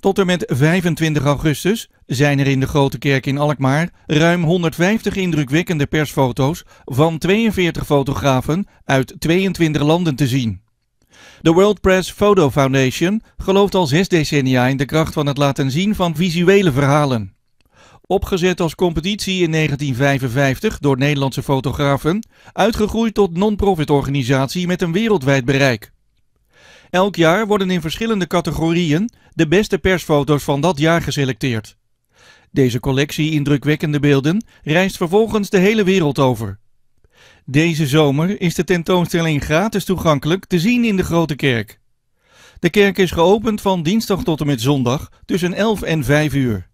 Tot en met 25 augustus zijn er in de Grote Kerk in Alkmaar ruim 150 indrukwekkende persfoto's van 42 fotografen uit 22 landen te zien. De World Press Photo Foundation gelooft al zes decennia in de kracht van het laten zien van visuele verhalen. Opgezet als competitie in 1955 door Nederlandse fotografen, uitgegroeid tot non-profit organisatie met een wereldwijd bereik. Elk jaar worden in verschillende categorieën de beste persfoto's van dat jaar geselecteerd. Deze collectie indrukwekkende beelden reist vervolgens de hele wereld over. Deze zomer is de tentoonstelling gratis toegankelijk te zien in de Grote Kerk. De kerk is geopend van dinsdag tot en met zondag tussen 11 en 5 uur.